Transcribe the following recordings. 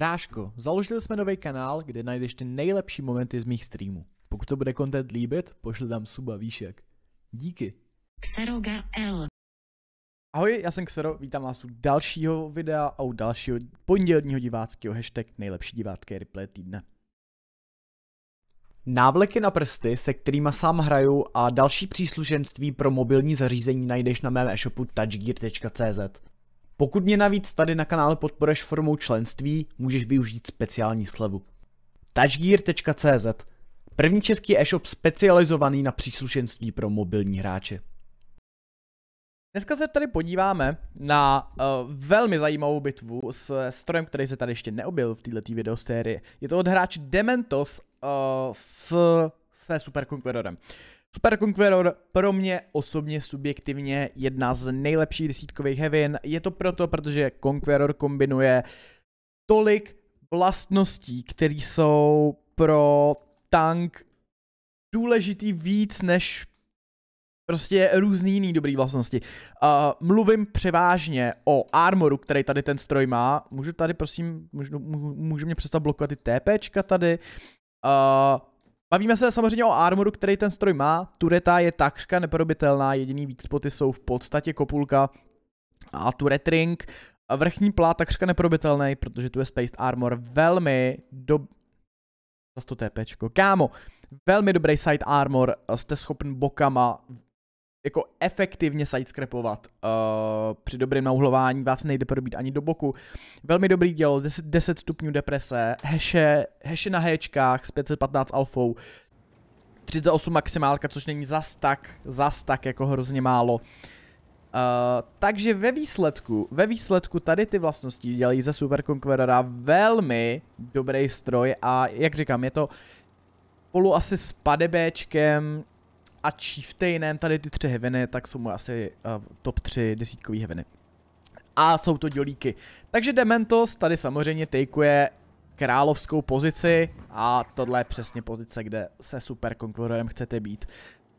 Bráško, založili jsme nový kanál, kde najdeš ty nejlepší momenty z mých streamů. Pokud to bude content líbit, pošli tam suba výšek. Díky. Xeroga L. Ahoj, já jsem Xero, vítám vás u dalšího videa a u dalšího pondělního diváckého hashtag nejlepší divácké replay týdne. Návleky na prsty, se kterými sám hraju a další příslušenství pro mobilní zařízení najdeš na mém e-shopu touchgear.cz. Pokud mě navíc tady na kanále podporeš formou členství, můžeš využít speciální slevu. Touchgear.cz První český e-shop specializovaný na příslušenství pro mobilní hráče. Dneska se tady podíváme na uh, velmi zajímavou bitvu s strojem, který se tady ještě neobjevil v této videosérii. Je to od hráče Dementos uh, s, se Super Conquerorem. Uh, Super Conqueror pro mě osobně subjektivně jedna z nejlepších desítkových hevin. Je to proto, protože Conqueror kombinuje tolik vlastností, které jsou pro tank důležitý víc než prostě různý jiný dobrý vlastnosti. Uh, mluvím převážně o armoru, který tady ten stroj má. Můžu tady prosím, můžu, můžu mě přestat blokovat i TPčka tady. Uh, Bavíme se samozřejmě o armoru, který ten stroj má. Tureta je takřka neprobitelná. jediný víkspoty jsou v podstatě kopulka a turet ring. Vrchní plát takřka neprobitelný, protože tu je Spaced Armor velmi do... Zas to TPčko. Kámo, velmi dobrý side armor, jste schopen bokama jako efektivně sidescrapovat. Uh, při dobrém nauhlování vás nejde probít ani do boku. Velmi dobrý dělo, 10, 10 stupňů deprese, heše, heše na héčkách s 515 alfou, 38 maximálka, což není zas tak, zas tak jako hrozně málo. Uh, takže ve výsledku, ve výsledku tady ty vlastnosti dělají ze Super Conquerora velmi dobrý stroj a jak říkám, je to spolu asi s padebéčkem a Chieftainem, tady ty tři heviny, tak jsou mu asi uh, top 3 desítkový heviny. A jsou to dělíky. Takže Dementos tady samozřejmě takeuje královskou pozici a tohle je přesně pozice, kde se super konkurorem chcete být.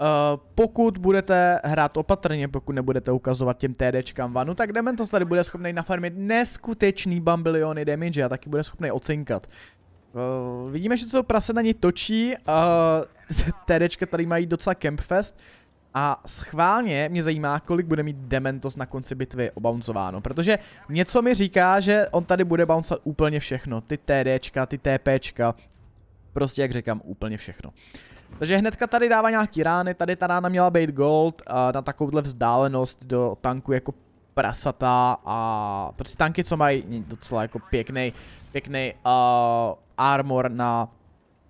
Uh, pokud budete hrát opatrně, pokud nebudete ukazovat těm TDčkám vanu, tak Dementos tady bude schopný nafarmit neskutečný bambiliony damage a taky bude schopný ocinkat. Uh, vidíme, že to prase na ní točí. Uh, eh, TDčka tady mají docela Campfest. A schválně mě zajímá, kolik bude mít Dementos na konci bitvy obouncováno, protože něco mi říká, že on tady bude bouncat úplně všechno, ty TDčka, ty TPčka, prostě jak říkám, úplně všechno. Takže hnedka tady dává nějaký rány, tady ta rána měla být gold eh, na takovouhle vzdálenost do tanku jako prasata a prostě tanky, co mají docela jako pěkný, pěkný uh, armor na,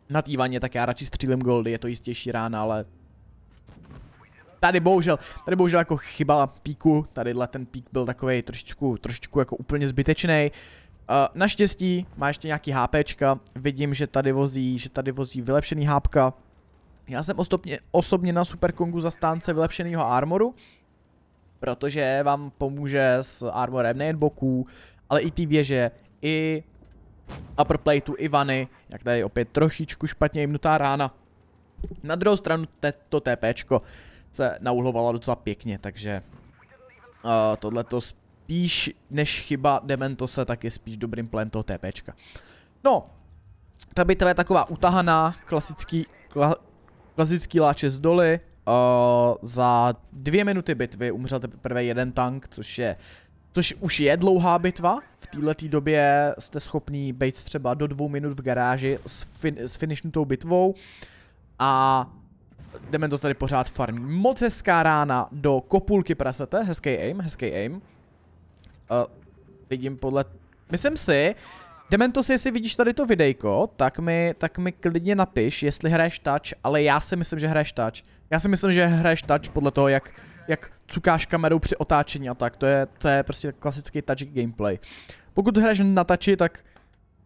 na tývaně, tak já radši střílím goldy, je to jistější rána, ale tady bohužel, tady bohužel jako chybala píku, tadyhle ten pík byl takový trošičku, trošičku jako úplně zbytečný. Uh, naštěstí má ještě nějaký HPčka, vidím, že tady vozí, že tady vozí vylepšený hápka. Já jsem osobně, osobně na Superkongu zastánce vylepšeného armoru, protože vám pomůže s armorem nejen boků, ale i ty věže, i upper plateu, i vany, jak tady opět trošičku špatně jimnutá rána. Na druhou stranu to TPčko se nauhlovalo docela pěkně, takže uh, eh, tohle to spíš než chyba Dementose, tak je spíš dobrým plem toho TPčka. No, ta bitva je taková utahaná, klasický, kla, klasický láče z doly, Eh, za dvě minuty bitvy umřel teprve jeden tank, což je Což už je dlouhá bitva, v této době jste schopný být třeba do dvou minut v garáži s, fin s finishnutou bitvou a to tady pořád farmí. Moc hezká rána do kopulky prasete, hezký aim, hezký aim. Uh, vidím podle... Myslím si, Dementos, jestli vidíš tady to videjko, tak mi, tak mi klidně napiš, jestli hraješ touch, ale já si myslím, že hraješ touch. Já si myslím, že hraješ touch podle toho, jak, jak cukáš kamerou při otáčení a tak. To je, to je prostě klasický touch gameplay. Pokud hraješ na tači, tak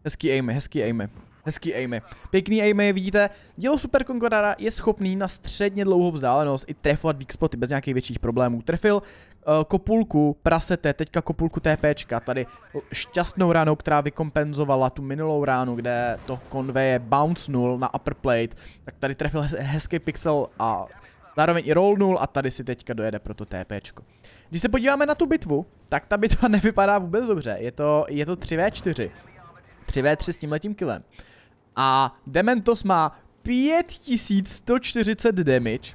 hezký aimy, hezký aimy. Hezký aimy. Pěkný aimy, vidíte, dělo Super Conquerora je schopný na středně dlouhou vzdálenost i trefovat weak spoty bez nějakých větších problémů. Trefil uh, kopulku prasete, teďka kopulku TPčka, tady šťastnou ránou, která vykompenzovala tu minulou ránu, kde to konveje bounce nul na upper plate, tak tady trefil hez hezký pixel a zároveň i roll nul a tady si teďka dojede pro to TPčko. Když se podíváme na tu bitvu, tak ta bitva nevypadá vůbec dobře, je to, je to 3v4. 3v3 s tímhletím killem a Dementos má 5140 damage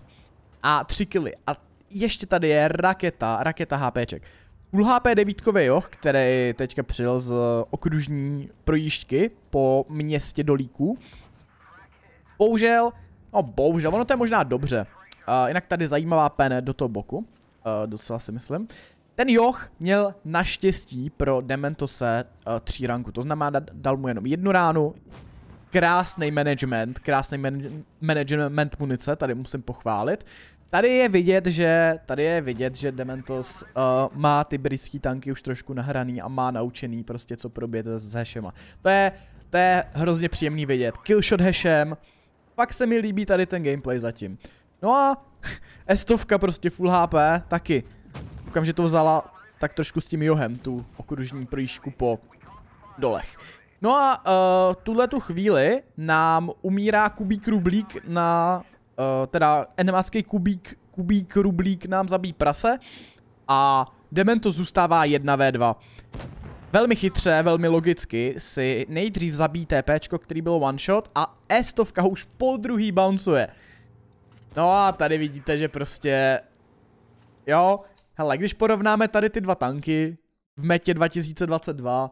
a 3 killy. A ještě tady je raketa, raketa HPček. Půl HP devítkový joch, který teďka přijel z okružní projížďky po městě Dolíků. Bohužel, no bohužel, ono to je možná dobře. Uh, jinak tady zajímavá pene do toho boku, uh, docela si myslím. Ten joch měl naštěstí pro Dementose uh, tří ranku, to znamená dal mu jenom jednu ránu, krásný management, krásný man- management munice, tady musím pochválit. Tady je vidět, že tady je vidět, že Dementos uh, má ty britský tanky už trošku nahraný a má naučený prostě co probět s hešema. To je, to je hrozně příjemný vidět. Killshot hešem, fakt se mi líbí tady ten gameplay zatím. No a estovka prostě full HP, taky. Koukám, že to vzala tak trošku s tím Johem, tu okružní projížku po dolech. No a uh, tuhle tu chvíli nám umírá kubík rublík na, uh, teda enemácký kubík, kubík rublík nám zabíjí prase a Demento zůstává 1v2. Velmi chytře, velmi logicky si nejdřív zabíjí TPčko, který byl one shot a E100 už po druhý bouncuje. No a tady vidíte, že prostě... Jo, hele, když porovnáme tady ty dva tanky v metě 2022,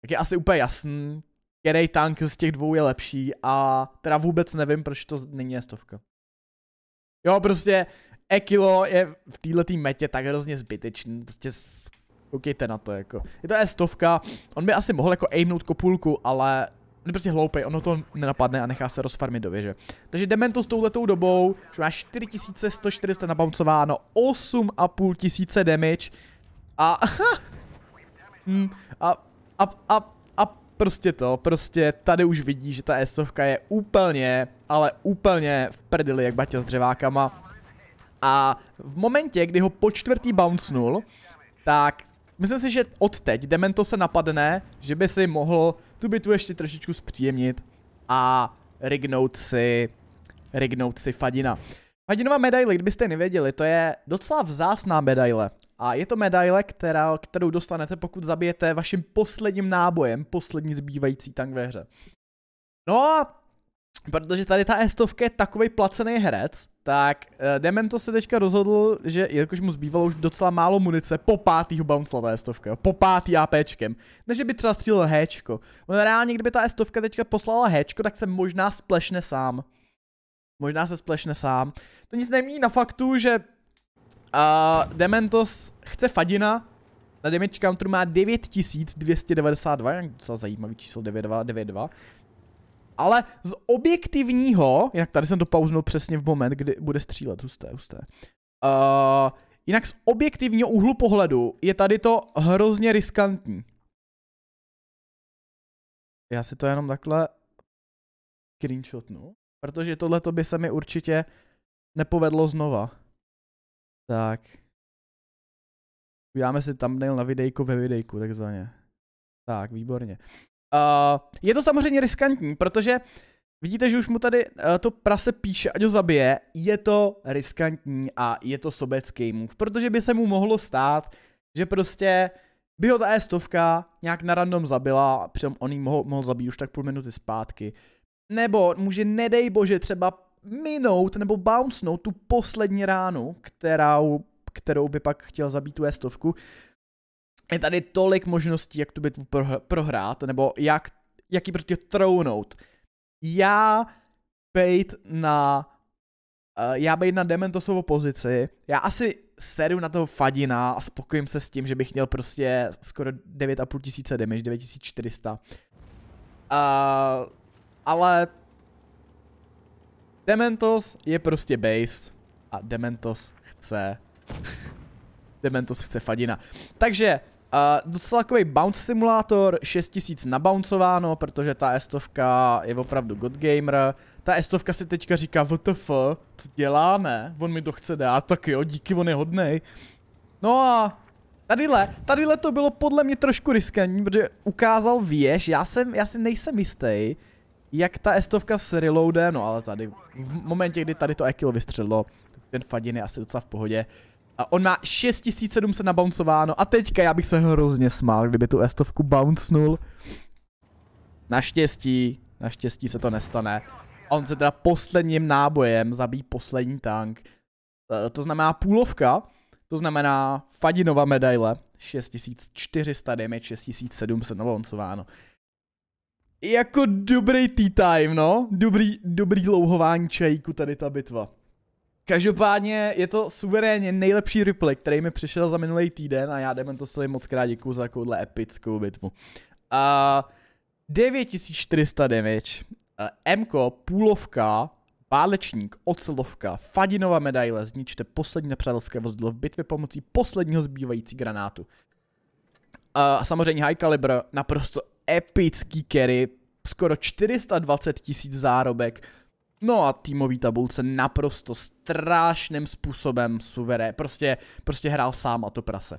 tak je asi úplně jasný, který tank z těch dvou je lepší a teda vůbec nevím, proč to není stovka. Jo, prostě Ekilo je v této metě tak hrozně zbytečný, prostě koukejte na to, jako. Je to stovka, on by asi mohl jako aimnout kopulku, ale on je prostě hloupej, ono to nenapadne a nechá se rozfarmit do věže. Takže Demento s touhletou dobou, už má 4140 nabouncováno, 8500 damage a... Hmm, a a, a, a prostě to, prostě tady už vidí, že ta s je úplně, ale úplně v prdeli jak Baťa s dřevákama. A v momentě, kdy ho po čtvrtý bouncnul, tak myslím si, že odteď Demento se napadne, že by si mohl tu bitvu ještě trošičku zpříjemnit a rignout si, rignout si Fadina. Hadinová medaile, kdybyste nevěděli, to je docela vzácná medaile. A je to medaile, která, kterou dostanete, pokud zabijete vaším posledním nábojem, poslední zbývající tank ve hře. No a protože tady ta estovka je takový placený herec, tak uh, Demento se teďka rozhodl, že jelikož mu zbývalo už docela málo munice, po pátý ho bouncela ta estovka, po pátý APčkem. Ne, že by třeba střílel Hčko. On reálně, kdyby ta estovka teďka poslala Hčko, tak se možná splešne sám. Možná se splešne sám. To nic nemění na faktu, že uh, Dementos chce Fadina. Na damage counter má 9292, docela zajímavý číslo 9292. Ale z objektivního, jinak tady jsem to pauznul přesně v moment, kdy bude střílet, husté, husté. Uh, jinak z objektivního úhlu pohledu je tady to hrozně riskantní. Já si to jenom takhle screenshotnu. Protože tohle to by se mi určitě nepovedlo znova. Tak. Uděláme si thumbnail na videjku ve videjku, takzvaně. Tak, výborně. Uh, je to samozřejmě riskantní, protože vidíte, že už mu tady uh, to prase píše, ať ho zabije. Je to riskantní a je to sobecký move, protože by se mu mohlo stát, že prostě by ho ta e nějak na random zabila a přitom on jí mohl, mohl zabít už tak půl minuty zpátky. Nebo může, nedej bože, třeba minout nebo bouncenout tu poslední ránu, kterou, kterou by pak chtěl zabít tu stovku. Je tady tolik možností, jak tu bitvu prohrát, nebo jak, jak ji prostě trounout. Já bejt na uh, já bejt na Dementosovou pozici, já asi sedu na toho Fadina a spokojím se s tím, že bych měl prostě skoro 9,5 tisíce damage, 9400. Uh, ale Dementos je prostě based a Dementos chce Dementos chce fadina. Takže uh, docela takový bounce simulátor, 6000 nabouncováno, protože ta estovka je opravdu god gamer. Ta estovka si teďka říká WTF, to děláme, on mi to chce dát, tak jo, díky, on je hodnej. No a Tadyhle, tadyhle to bylo podle mě trošku riskantní, protože ukázal věž, já jsem, já si nejsem jistý, jak ta estovka s reloadem, no ale tady, v momentě, kdy tady to Ekilo vystřelilo, ten Fadin je asi docela v pohodě. A on má 6700 nabouncováno a teďka já bych se hrozně smál, kdyby tu estovku bouncnul. Naštěstí, naštěstí se to nestane. A on se teda posledním nábojem zabíjí poslední tank. E, to znamená půlovka, to znamená Fadinova medaile, 6400 damage, 6700 nabouncováno. Jako dobrý tea time, no. Dobrý, dobrý dlouhování čajíku tady ta bitva. Každopádně je to suverénně nejlepší replay, který mi přišel za minulý týden a já si moc krát děkuju za takovouhle epickou bitvu. A uh, 9400 damage, uh, Mko, půlovka, válečník, ocelovka, fadinová medaile, zničte poslední nepřátelské vozidlo v bitvě pomocí posledního zbývající granátu. A uh, samozřejmě high caliber, naprosto epický carry, skoro 420 tisíc zárobek, No a týmový tabulce naprosto strašným způsobem suveré. Prostě, prostě hrál sám a to prase.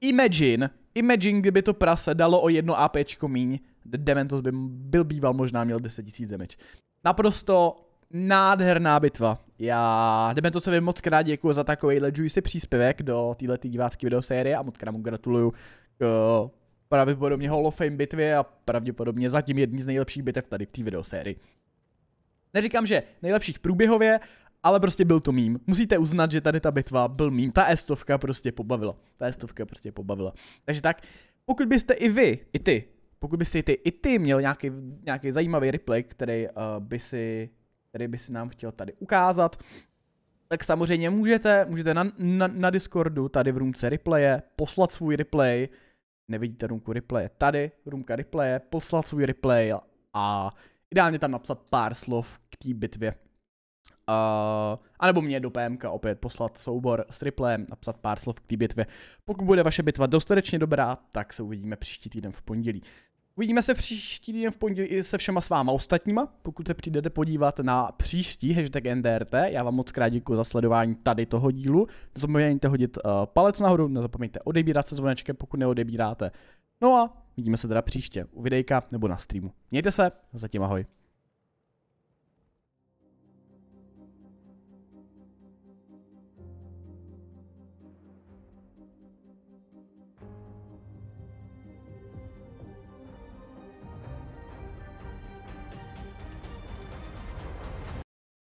Imagine, imagine, kdyby to prase dalo o jedno APčko míň, Dementos by byl býval možná měl 10 tisíc damage. Naprosto nádherná bitva. Já Dementosovi moc krát děkuji za takovýhle juicy příspěvek do této divácké videosérie a moc krát mu gratuluju k pravděpodobně Hall of Fame bitvě a pravděpodobně zatím jední z nejlepších bitev tady v té videosérii. Neříkám, že nejlepších průběhově, ale prostě byl to mím. Musíte uznat, že tady ta bitva byl mím. Ta estovka prostě pobavila. Ta estovka prostě pobavila. Takže tak, pokud byste i vy, i ty, pokud byste i ty, i ty měl nějaký, nějaký zajímavý replay, který, uh, by si, který by si nám chtěl tady ukázat, tak samozřejmě můžete, můžete na, na, na Discordu tady v růmce replaye poslat svůj replay, nevidíte růmku replaye tady, růmka replaye, poslat svůj replay a ideálně tam napsat pár slov k té bitvě. Uh, a nebo mě do PMK opět poslat soubor s triplem, napsat pár slov k té bitvě. Pokud bude vaše bitva dostatečně dobrá, tak se uvidíme příští týden v pondělí. Uvidíme se příští den v pondělí i se všema s váma ostatníma. Pokud se přijdete podívat na příští hashtag NDRT, já vám moc krát děkuji za sledování tady toho dílu. Nezapomeňte hodit uh, palec nahoru, nezapomeňte odebírat se zvonečkem, pokud neodebíráte. No a vidíme se teda příště u videjka nebo na streamu. Mějte se, zatím ahoj.